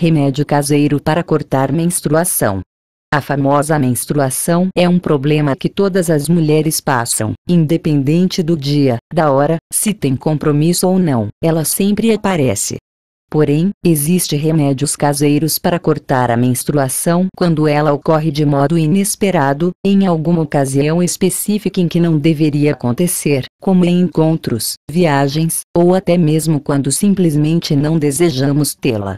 remédio caseiro para cortar menstruação. A famosa menstruação é um problema que todas as mulheres passam, independente do dia, da hora, se tem compromisso ou não, ela sempre aparece. Porém, existe remédios caseiros para cortar a menstruação quando ela ocorre de modo inesperado, em alguma ocasião específica em que não deveria acontecer, como em encontros, viagens, ou até mesmo quando simplesmente não desejamos tê-la.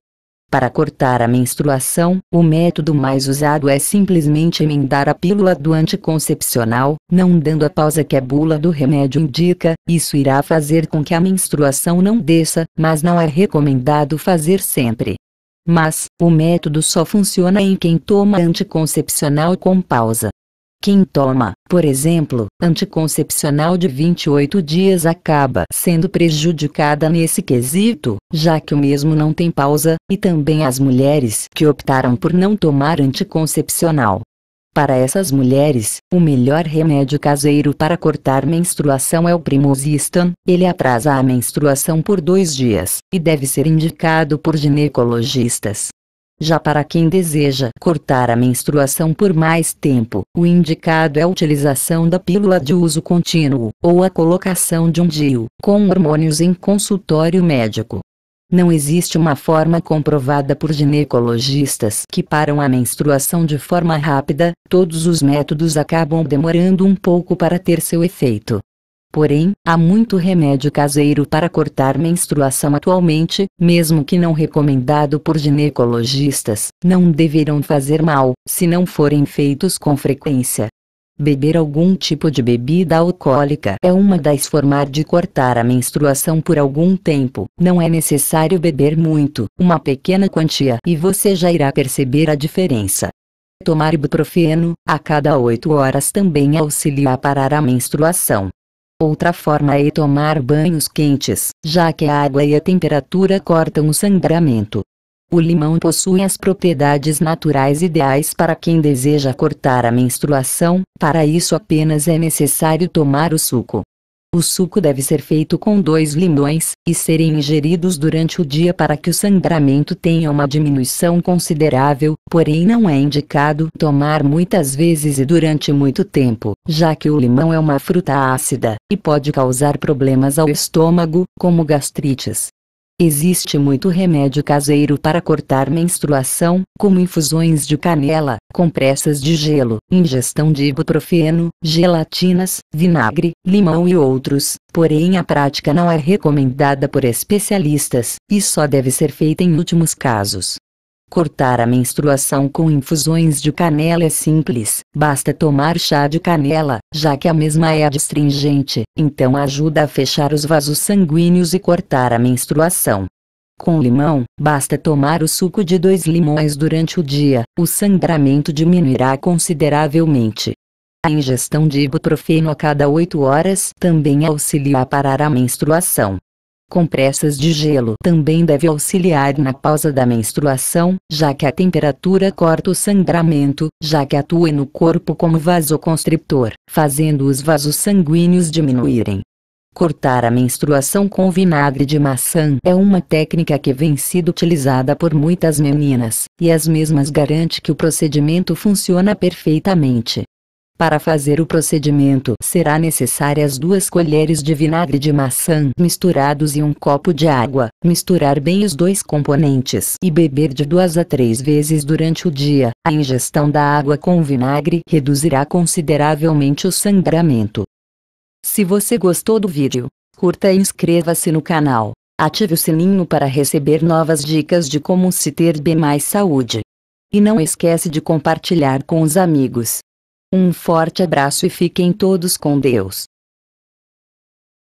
Para cortar a menstruação, o método mais usado é simplesmente emendar a pílula do anticoncepcional, não dando a pausa que a bula do remédio indica, isso irá fazer com que a menstruação não desça, mas não é recomendado fazer sempre. Mas, o método só funciona em quem toma anticoncepcional com pausa. Quem toma, por exemplo, anticoncepcional de 28 dias acaba sendo prejudicada nesse quesito, já que o mesmo não tem pausa, e também as mulheres que optaram por não tomar anticoncepcional. Para essas mulheres, o melhor remédio caseiro para cortar menstruação é o Primozistan. Ele atrasa a menstruação por dois dias e deve ser indicado por ginecologistas. Já para quem deseja cortar a menstruação por mais tempo, o indicado é a utilização da pílula de uso contínuo, ou a colocação de um DIU, com hormônios em consultório médico. Não existe uma forma comprovada por ginecologistas que param a menstruação de forma rápida, todos os métodos acabam demorando um pouco para ter seu efeito. Porém, há muito remédio caseiro para cortar menstruação atualmente, mesmo que não recomendado por ginecologistas, não deverão fazer mal, se não forem feitos com frequência. Beber algum tipo de bebida alcoólica é uma das formas de cortar a menstruação por algum tempo. Não é necessário beber muito, uma pequena quantia, e você já irá perceber a diferença. Tomar ibuprofeno a cada 8 horas também auxilia a parar a menstruação. Outra forma é tomar banhos quentes, já que a água e a temperatura cortam o sangramento. O limão possui as propriedades naturais ideais para quem deseja cortar a menstruação, para isso apenas é necessário tomar o suco. O suco deve ser feito com dois limões, e serem ingeridos durante o dia para que o sangramento tenha uma diminuição considerável, porém não é indicado tomar muitas vezes e durante muito tempo, já que o limão é uma fruta ácida, e pode causar problemas ao estômago, como gastrites, Existe muito remédio caseiro para cortar menstruação, como infusões de canela, compressas de gelo, ingestão de ibuprofeno, gelatinas, vinagre, limão e outros, porém a prática não é recomendada por especialistas, e só deve ser feita em últimos casos. Cortar a menstruação com infusões de canela é simples, basta tomar chá de canela, já que a mesma é adstringente, então ajuda a fechar os vasos sanguíneos e cortar a menstruação. Com limão, basta tomar o suco de dois limões durante o dia, o sangramento diminuirá consideravelmente. A ingestão de ibuprofeno a cada 8 horas também auxilia a parar a menstruação. Compressas de gelo também deve auxiliar na pausa da menstruação, já que a temperatura corta o sangramento, já que atua no corpo como vasoconstritor, fazendo os vasos sanguíneos diminuírem. Cortar a menstruação com vinagre de maçã é uma técnica que vem sido utilizada por muitas meninas, e as mesmas garante que o procedimento funciona perfeitamente. Para fazer o procedimento, será necessárias duas colheres de vinagre de maçã misturados e um copo de água. Misturar bem os dois componentes e beber de duas a três vezes durante o dia. A ingestão da água com vinagre reduzirá consideravelmente o sangramento. Se você gostou do vídeo, curta e inscreva-se no canal. Ative o sininho para receber novas dicas de como se ter bem mais saúde. E não esquece de compartilhar com os amigos. Um forte abraço e fiquem todos com Deus.